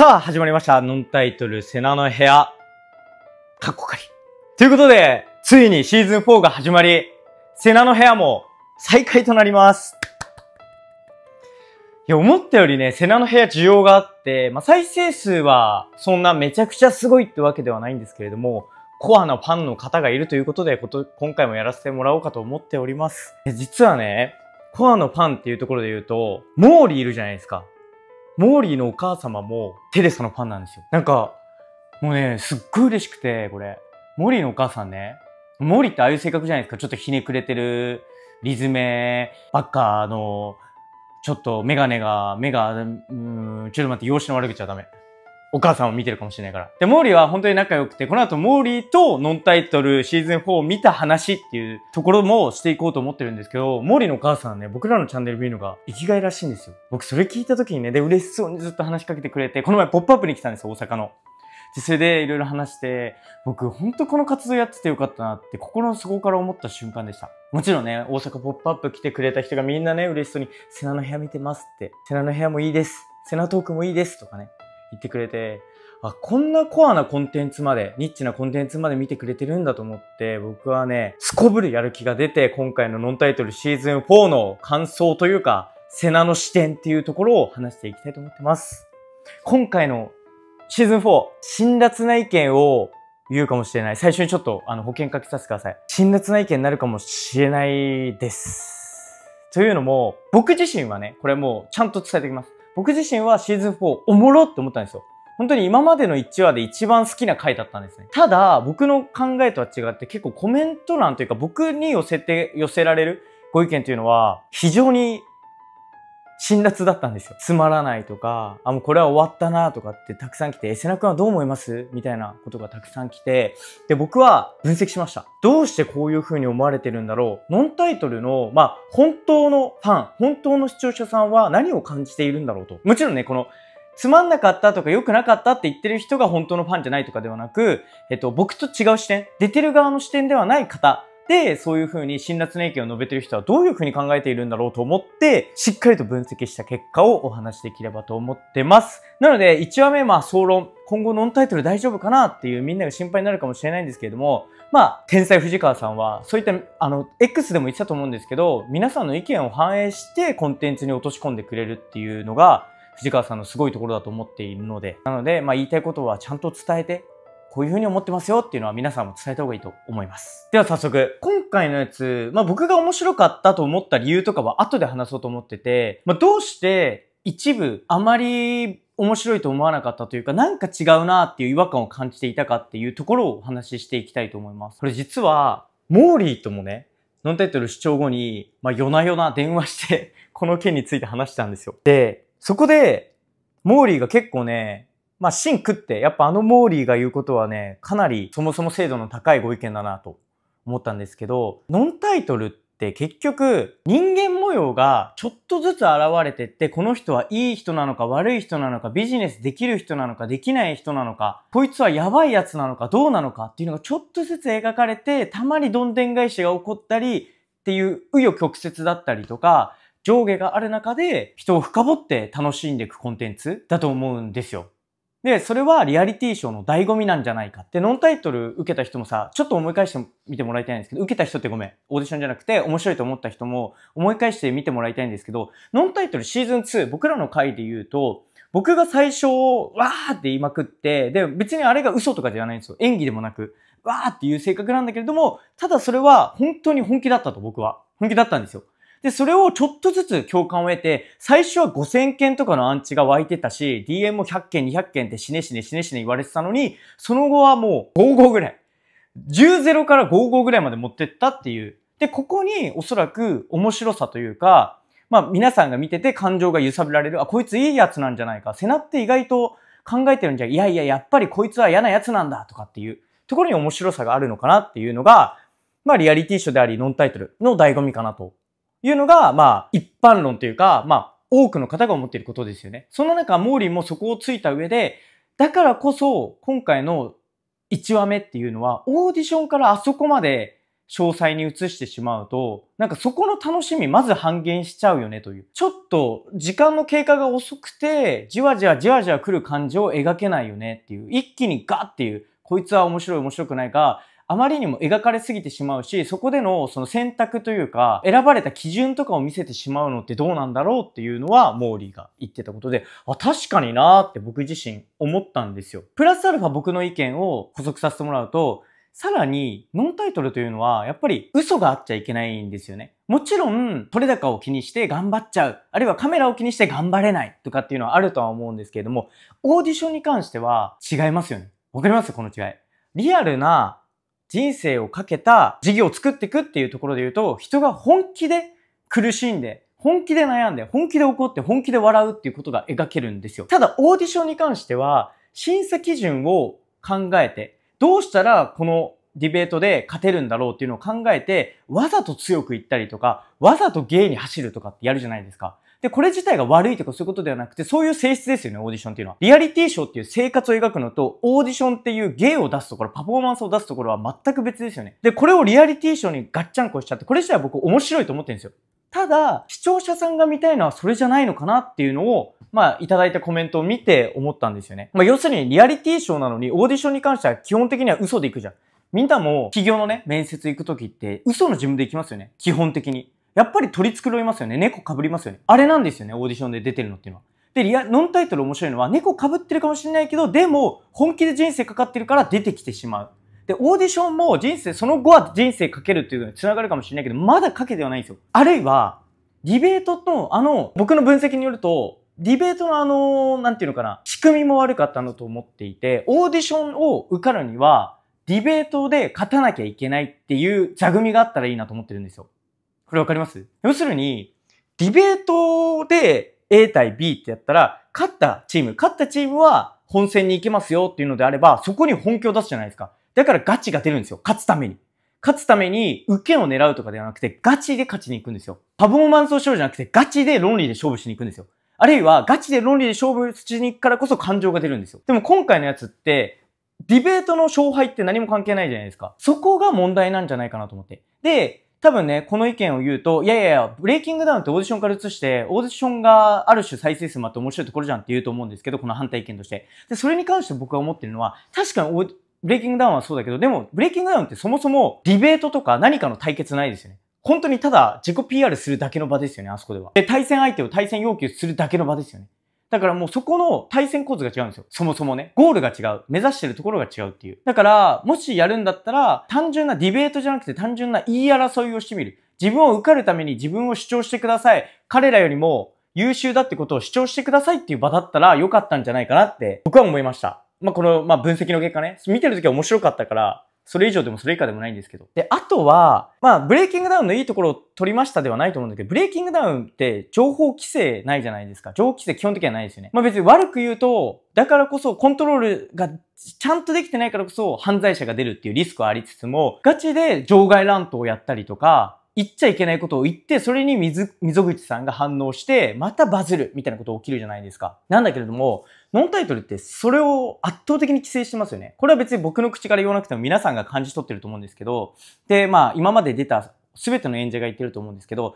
さあ、始まりました。ノンタイトル、セナの部屋、カッコカリ。ということで、ついにシーズン4が始まり、セナの部屋も再開となります。いや、思ったよりね、セナの部屋需要があって、まあ、再生数はそんなめちゃくちゃすごいってわけではないんですけれども、コアなファンの方がいるということでこと、今回もやらせてもらおうかと思っております。実はね、コアのファンっていうところで言うと、モーリーいるじゃないですか。モーリーのお母様もテレサのファンなんですよ。なんか、もうね、すっごい嬉しくて、これ。モーリーのお母さんね、モーリーってああいう性格じゃないですか。ちょっとひねくれてる、リズメばっかの、ちょっとメガネが、目が、うん、ちょっと待って、容姿の悪口はダメ。お母さんを見てるかもしれないから。で、モーリーは本当に仲良くて、この後モーリーとノンタイトルシーズン4を見た話っていうところもしていこうと思ってるんですけど、モーリーのお母さんね、僕らのチャンネル見るのが生きがいらしいんですよ。僕それ聞いた時にね、で、嬉しそうにずっと話しかけてくれて、この前ポップアップに来たんですよ、大阪の。で、それでいろいろ話して、僕本当この活動やっててよかったなって心の底から思った瞬間でした。もちろんね、大阪ポップアップ来てくれた人がみんなね、嬉しそうに、セナの部屋見てますって、セナの部屋もいいです、セナトークもいいですとかね、言ってくれて、あ、こんなコアなコンテンツまで、ニッチなコンテンツまで見てくれてるんだと思って、僕はね、すこぶるやる気が出て、今回のノンタイトルシーズン4の感想というか、セナの視点っていうところを話していきたいと思ってます。今回のシーズン4、辛辣な意見を言うかもしれない。最初にちょっと、あの、保険かけさせてください。辛辣な意見になるかもしれないです。というのも、僕自身はね、これもうちゃんと伝えておきます。僕自身はシーズン4おもろって思ったんですよ。本当に今までの1話で一番好きな回だったんですね。ただ、僕の考えとは違って結構コメント欄というか僕に寄せて、寄せられるご意見というのは非常に辛辣だったんですよ。つまらないとか、あ、もうこれは終わったなとかってたくさん来て、え、瀬名くんはどう思いますみたいなことがたくさん来て、で、僕は分析しました。どうしてこういう風に思われてるんだろうノンタイトルの、まあ、本当のファン、本当の視聴者さんは何を感じているんだろうと。もちろんね、この、つまんなかったとか良くなかったって言ってる人が本当のファンじゃないとかではなく、えっと、僕と違う視点、出てる側の視点ではない方で、そういうふうに辛辣な意見を述べてる人はどういうふうに考えているんだろうと思って、しっかりと分析した結果をお話しできればと思ってます。なので、1話目、まあ、総論。今後ノンタイトル大丈夫かなっていうみんなが心配になるかもしれないんですけれども、まあ、天才藤川さんは、そういった、あの、X でも言ってたと思うんですけど、皆さんの意見を反映してコンテンツに落とし込んでくれるっていうのが、藤川さんのすごいところだと思っているので、なので、まあ、言いたいことはちゃんと伝えて、こういうふうに思ってますよっていうのは皆さんも伝えた方がいいと思います。では早速、今回のやつ、まあ僕が面白かったと思った理由とかは後で話そうと思ってて、まあどうして一部あまり面白いと思わなかったというか、なんか違うなっていう違和感を感じていたかっていうところをお話ししていきたいと思います。これ実は、モーリーともね、ノンタイトル主張後に、まあ夜な夜な電話してこの件について話したんですよ。で、そこで、モーリーが結構ね、まあ、シンクって、やっぱあのモーリーが言うことはね、かなりそもそも精度の高いご意見だなと思ったんですけど、ノンタイトルって結局人間模様がちょっとずつ現れてって、この人はいい人なのか悪い人なのか、ビジネスできる人なのかできない人なのか、こいつはやばいやつなのかどうなのかっていうのがちょっとずつ描かれて、たまにどんでん返しが起こったりっていう紆余曲折だったりとか、上下がある中で人を深掘って楽しんでいくコンテンツだと思うんですよ。で、それはリアリティショーの醍醐味なんじゃないかって、ノンタイトル受けた人もさ、ちょっと思い返してみてもらいたいんですけど、受けた人ってごめん、オーディションじゃなくて面白いと思った人も思い返してみてもらいたいんですけど、ノンタイトルシーズン2、僕らの回で言うと、僕が最初、わーって言いまくって、で、別にあれが嘘とかではないんですよ。演技でもなく、わーっていう性格なんだけれども、ただそれは本当に本気だったと僕は。本気だったんですよ。で、それをちょっとずつ共感を得て、最初は5000件とかのアンチが湧いてたし、DM も100件、200件って死ね死ね死ね死ね言われてたのに、その後はもう55ぐらい。10-0から55ぐらいまで持ってったっていう。で、ここにおそらく面白さというか、まあ皆さんが見てて感情が揺さぶられる。あ、こいついいやつなんじゃないか。背なって意外と考えてるんじゃ、いやいや、やっぱりこいつは嫌なやつなんだとかっていうところに面白さがあるのかなっていうのが、まあリアリティショーであり、ノンタイトルの醍醐味かなというのが、まあ、一般論というか、まあ、多くの方が思っていることですよね。その中、モーリーもそこをついた上で、だからこそ、今回の1話目っていうのは、オーディションからあそこまで詳細に移してしまうと、なんかそこの楽しみまず半減しちゃうよねという。ちょっと時間の経過が遅くて、じわじわじわじわ来る感じを描けないよねっていう。一気にガッっていう。こいつは面白い面白くないか、あまりにも描かれすぎてしまうし、そこでのその選択というか、選ばれた基準とかを見せてしまうのってどうなんだろうっていうのは、モーリーが言ってたことで、あ、確かになーって僕自身思ったんですよ。プラスアルファ僕の意見を補足させてもらうと、さらに、ノンタイトルというのは、やっぱり嘘があっちゃいけないんですよね。もちろん、取れ高を気にして頑張っちゃう。あるいはカメラを気にして頑張れないとかっていうのはあるとは思うんですけれども、オーディションに関しては違いますよね。わかりますこの違い。リアルな人生をかけた事業を作っていくっていうところで言うと、人が本気で苦しんで、本気で悩んで、本気で怒って、本気で笑うっていうことが描けるんですよ。ただ、オーディションに関しては、審査基準を考えて、どうしたらこのディベートで勝てるんだろうっていうのを考えて、わざと強く言ったりとか、わざと芸に走るとかってやるじゃないですか。で、これ自体が悪いとかそういうことではなくて、そういう性質ですよね、オーディションっていうのは。リアリティショーっていう生活を描くのと、オーディションっていう芸を出すところ、パフォーマンスを出すところは全く別ですよね。で、これをリアリティショーにガッチャンコしちゃって、これ自体は僕面白いと思ってるんですよ。ただ、視聴者さんが見たいのはそれじゃないのかなっていうのを、まあ、いただいたコメントを見て思ったんですよね。まあ、要するに、リアリティショーなのに、オーディションに関しては基本的には嘘でいくじゃん。みんなも、企業のね、面接行くときって、嘘の自分で行きますよね。基本的に。やっぱり取り繕いますよね。猫かぶりますよね。あれなんですよね、オーディションで出てるのっていうのは。で、リア、ノンタイトル面白いのは、猫かぶってるかもしれないけど、でも、本気で人生かかってるから出てきてしまう。で、オーディションも人生、その後は人生かけるっていうのに繋がるかもしれないけど、まだかけてはないんですよ。あるいは、ディベートと、あの、僕の分析によると、ディベートのあの、なんていうのかな、仕組みも悪かったのと思っていて、オーディションを受かるには、ディベートで勝たなきゃいけないっていう座組があったらいいなと思ってるんですよ。これわかります要するに、ディベートで A 対 B ってやったら、勝ったチーム、勝ったチームは本戦に行けますよっていうのであれば、そこに本気を出すじゃないですか。だからガチが出るんですよ。勝つために。勝つために受けを狙うとかではなくて、ガチで勝ちに行くんですよ。パフォーマンスをしようじゃなくて、ガチで論理で勝負しに行くんですよ。あるいは、ガチで論理で勝負しに行くからこそ感情が出るんですよ。でも今回のやつって、ディベートの勝敗って何も関係ないじゃないですか。そこが問題なんじゃないかなと思って。で、多分ね、この意見を言うと、いやいやいや、ブレイキングダウンってオーディションから移して、オーディションがある種再生数もあって面白いところじゃんって言うと思うんですけど、この反対意見として。で、それに関して僕が思ってるのは、確かにブレイキングダウンはそうだけど、でも、ブレイキングダウンってそもそもディベートとか何かの対決ないですよね。本当にただ自己 PR するだけの場ですよね、あそこでは。で、対戦相手を対戦要求するだけの場ですよね。だからもうそこの対戦構図が違うんですよ。そもそもね。ゴールが違う。目指してるところが違うっていう。だから、もしやるんだったら、単純なディベートじゃなくて単純な言い争いをしてみる。自分を受かるために自分を主張してください。彼らよりも優秀だってことを主張してくださいっていう場だったら良かったんじゃないかなって僕は思いました。まあ、この、まあ、分析の結果ね。見てる時は面白かったから、それ以上でもそれ以下でもないんですけど。で、あとは、まあ、ブレイキングダウンのいいところを取りましたではないと思うんだけど、ブレイキングダウンって情報規制ないじゃないですか。情報規制基本的にはないですよね。まあ別に悪く言うと、だからこそコントロールがちゃんとできてないからこそ犯罪者が出るっていうリスクはありつつも、ガチで場外乱闘をやったりとか、言っちゃいけないことを言って、それに水、溝口さんが反応して、またバズるみたいなこと起きるじゃないですか。なんだけれども、ノンタイトルってそれを圧倒的に規制してますよね。これは別に僕の口から言わなくても皆さんが感じ取ってると思うんですけど、で、まあ今まで出た全ての演者が言ってると思うんですけど、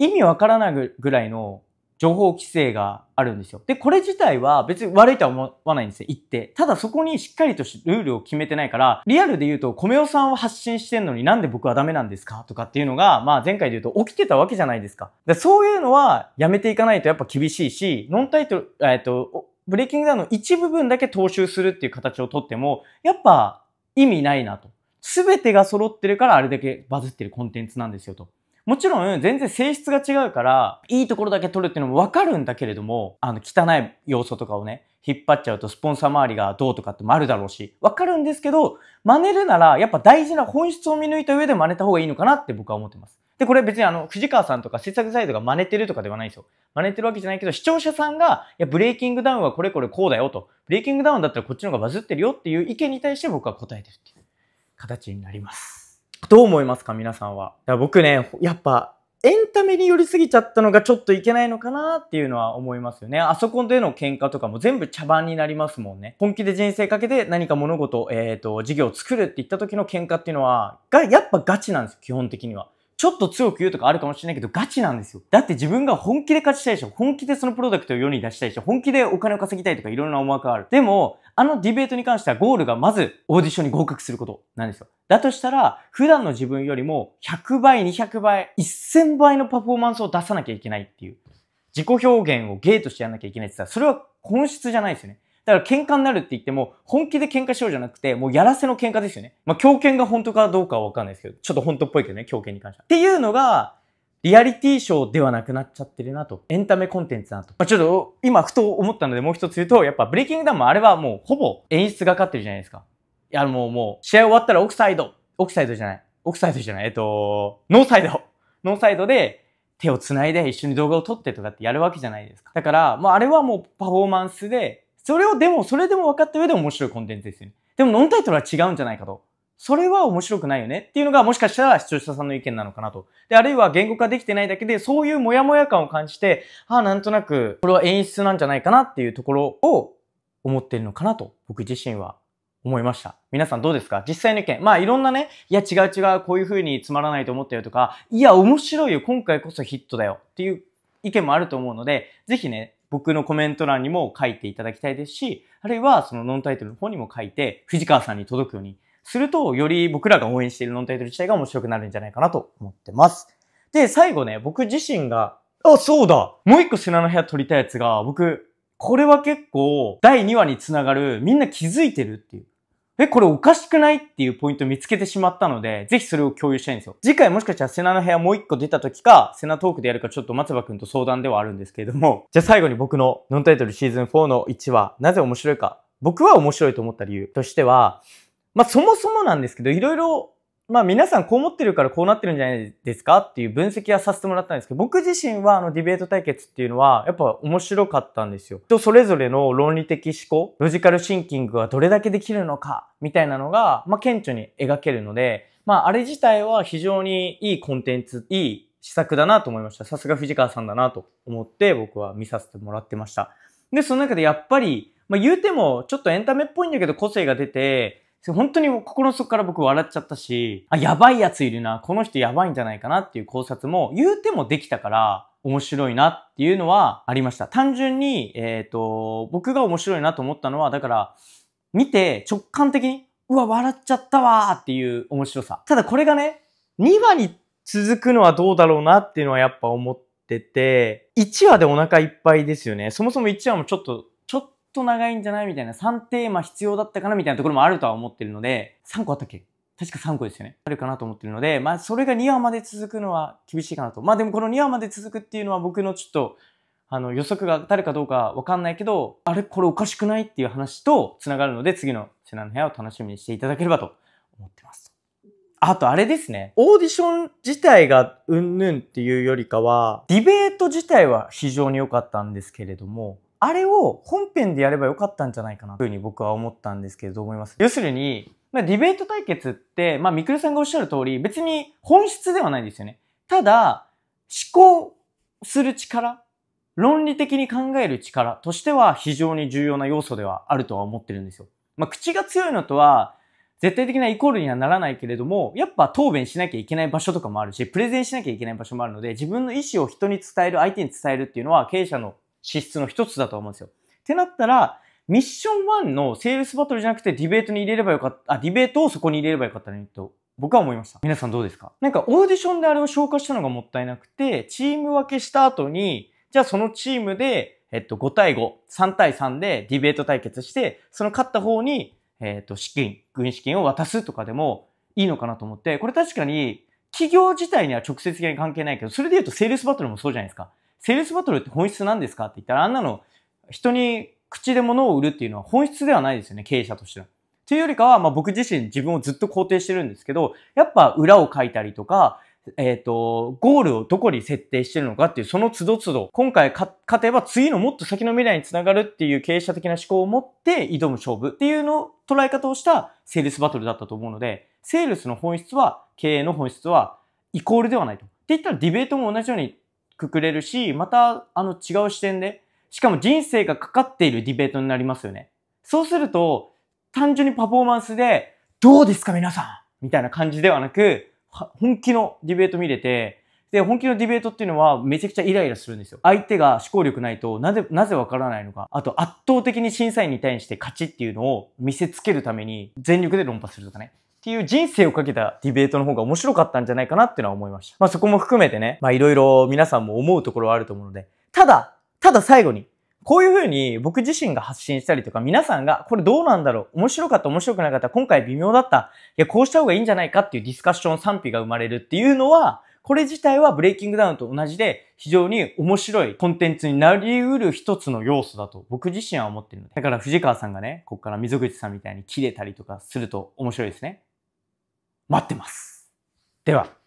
意味わからないぐらいの情報規制があるんですよ。で、これ自体は別に悪いとは思わないんですよ、言って。ただそこにしっかりとルールを決めてないから、リアルで言うと、米尾さんは発信してんのになんで僕はダメなんですかとかっていうのが、まあ前回で言うと起きてたわけじゃないですか。でそういうのはやめていかないとやっぱ厳しいし、ノンタイトル、えっ、ー、と、ブレイキングダウンの一部分だけ踏襲するっていう形をとっても、やっぱ意味ないなと。すべてが揃ってるからあれだけバズってるコンテンツなんですよと。もちろん全然性質が違うから、いいところだけ取るっていうのもわかるんだけれども、あの、汚い要素とかをね、引っ張っちゃうとスポンサー周りがどうとかってもあるだろうし、わかるんですけど、真似るならやっぱ大事な本質を見抜いた上で真似た方がいいのかなって僕は思ってます。で、これ別にあの、藤川さんとか制作サイドが真似てるとかではないんですよ。真似てるわけじゃないけど、視聴者さんが、いや、ブレイキングダウンはこれこれこうだよと、ブレイキングダウンだったらこっちの方がバズってるよっていう意見に対して僕は答えてるっていう形になります。どう思いますか皆さんは。いや僕ね、やっぱ、エンタメに寄りすぎちゃったのがちょっといけないのかなっていうのは思いますよね。あそこでの喧嘩とかも全部茶番になりますもんね。本気で人生かけて何か物事、えっ、ー、と、事業を作るって言った時の喧嘩っていうのは、が、やっぱガチなんですよ、基本的には。ちょっと強く言うとかあるかもしれないけど、ガチなんですよ。だって自分が本気で勝ちたいし、本気でそのプロダクトを世に出したいし、本気でお金を稼ぎたいとかいろんな思惑がある。でも、あのディベートに関してはゴールがまずオーディションに合格することなんですよ。だとしたら、普段の自分よりも100倍、200倍、1000倍のパフォーマンスを出さなきゃいけないっていう。自己表現をゲートしてやんなきゃいけないって言ったら、それは本質じゃないですよね。だから喧嘩になるって言っても、本気で喧嘩しようじゃなくて、もうやらせの喧嘩ですよね。まあ、狂犬が本当かどうかはわかんないですけど、ちょっと本当っぽいけどね、狂犬に関しては。っていうのが、リアリティショーではなくなっちゃってるなと。エンタメコンテンツだと。まあ、ちょっと、今ふと思ったのでもう一つ言うと、やっぱブレイキングダウンもあれはもうほぼ演出がかってるじゃないですか。いや、もうもう、試合終わったらオフサイド。オフサイドじゃない。オフサイドじゃない。えっと、ノーサイド。ノーサイドで、手を繋いで一緒に動画を撮ってとかってやるわけじゃないですか。だから、まああれはもうパフォーマンスでそれをでも、それでも分かった上で面白いコンテンツですよね。でもノンタイトルは違うんじゃないかと。それは面白くないよねっていうのがもしかしたら視聴者さんの意見なのかなと。で、あるいは言語化できてないだけで、そういうモヤモヤ感を感じて、ああ、なんとなく、これは演出なんじゃないかなっていうところを思ってるのかなと、僕自身は思いました。皆さんどうですか実際の意見。まあいろんなね、いや違う違う、こういう風につまらないと思ったよとか、いや面白いよ、今回こそヒットだよっていう意見もあると思うので、ぜひね、僕のコメント欄にも書いていただきたいですし、あるいはそのノンタイトルの方にも書いて、藤川さんに届くようにすると、より僕らが応援しているノンタイトル自体が面白くなるんじゃないかなと思ってます。で、最後ね、僕自身が、あ、そうだもう一個砂の部屋撮りたいやつが、僕、これは結構、第2話につながる、みんな気づいてるっていう。え、これおかしくないっていうポイントを見つけてしまったので、ぜひそれを共有したいんですよ。次回もしかしたらセナの部屋もう一個出た時か、セナトークでやるかちょっと松葉くんと相談ではあるんですけれども、じゃあ最後に僕のノンタイトルシーズン4の1話、なぜ面白いか。僕は面白いと思った理由としては、まあそもそもなんですけど、いろいろまあ皆さんこう思ってるからこうなってるんじゃないですかっていう分析はさせてもらったんですけど、僕自身はあのディベート対決っていうのはやっぱ面白かったんですよ。人それぞれの論理的思考、ロジカルシンキングはどれだけできるのかみたいなのが、まあ顕著に描けるので、まああれ自体は非常にいいコンテンツ、いい施策だなと思いました。さすが藤川さんだなと思って僕は見させてもらってました。で、その中でやっぱり、まあ言うてもちょっとエンタメっぽいんだけど個性が出て、本当に心の底から僕笑っちゃったし、あ、やばいやついるな、この人やばいんじゃないかなっていう考察も言うてもできたから、面白いなっていうのはありました。単純に、えっ、ー、と、僕が面白いなと思ったのは、だから、見て直感的に、うわ、笑っちゃったわーっていう面白さ。ただこれがね、2話に続くのはどうだろうなっていうのはやっぱ思ってて、1話でお腹いっぱいですよね。そもそも1話もちょっとと長いんじゃないみたいな、3テーマ必要だったかなみたいなところもあるとは思ってるので、3個あったっけ確か3個ですよね。あるかなと思ってるので、まあ、それが2話まで続くのは厳しいかなと。まあ、でもこの2話まで続くっていうのは僕のちょっと、あの、予測が当たるかどうかわかんないけど、あれこれおかしくないっていう話と繋がるので、次のセナの部屋を楽しみにしていただければと思ってます。あとあれですね。オーディション自体がうんぬんっていうよりかは、ディベート自体は非常に良かったんですけれども、あれを本編でやればよかったんじゃないかなというふうに僕は思ったんですけれど、どう思います要するに、まあ、ディベート対決って、まあ、みくるさんがおっしゃる通り、別に本質ではないんですよね。ただ、思考する力、論理的に考える力としては非常に重要な要素ではあるとは思ってるんですよ。まあ、口が強いのとは、絶対的なイコールにはならないけれども、やっぱ答弁しなきゃいけない場所とかもあるし、プレゼンしなきゃいけない場所もあるので、自分の意思を人に伝える、相手に伝えるっていうのは経営者の資質の一つだと思うんですよ。ってなったら、ミッション1のセールスバトルじゃなくてディベートに入れればよかった、あ、ディベートをそこに入れればよかったねと僕は思いました。皆さんどうですかなんかオーディションであれを消化したのがもったいなくて、チーム分けした後に、じゃあそのチームで、えっと、5対5、3対3でディベート対決して、その勝った方に、えっと、資金、軍資金を渡すとかでもいいのかなと思って、これ確かに企業自体には直接的に関係ないけど、それで言うとセールスバトルもそうじゃないですか。セールスバトルって本質なんですかって言ったら、あんなの人に口で物を売るっていうのは本質ではないですよね、経営者としては。というよりかは、まあ、僕自身自分をずっと肯定してるんですけど、やっぱ裏を書いたりとか、えっ、ー、と、ゴールをどこに設定してるのかっていう、その都度都度、今回勝てば次のもっと先の未来につながるっていう経営者的な思考を持って挑む勝負っていうのを捉え方をしたセールスバトルだったと思うので、セールスの本質は、経営の本質は、イコールではないと。って言ったらディベートも同じようにくくれるし、また、あの、違う視点で、しかも人生がかかっているディベートになりますよね。そうすると、単純にパフォーマンスで、どうですか皆さんみたいな感じではなく、本気のディベート見れて、で、本気のディベートっていうのはめちゃくちゃイライラするんですよ。相手が思考力ないと、なぜ、なぜわからないのか。あと、圧倒的に審査員に対して勝ちっていうのを見せつけるために全力で論破するとかね。っていう人生をかけたディベートの方が面白かったんじゃないかなっていうのは思いました。まあそこも含めてね、まあいろいろ皆さんも思うところはあると思うので、ただ、ただ最後に、こういう風に僕自身が発信したりとか、皆さんがこれどうなんだろう面白かった面白くなかった今回微妙だったいや、こうした方がいいんじゃないかっていうディスカッション賛否が生まれるっていうのは、これ自体はブレイキングダウンと同じで非常に面白いコンテンツになりうる一つの要素だと僕自身は思ってるので。だから藤川さんがね、こっから溝口さんみたいに切れたりとかすると面白いですね。待ってます。では。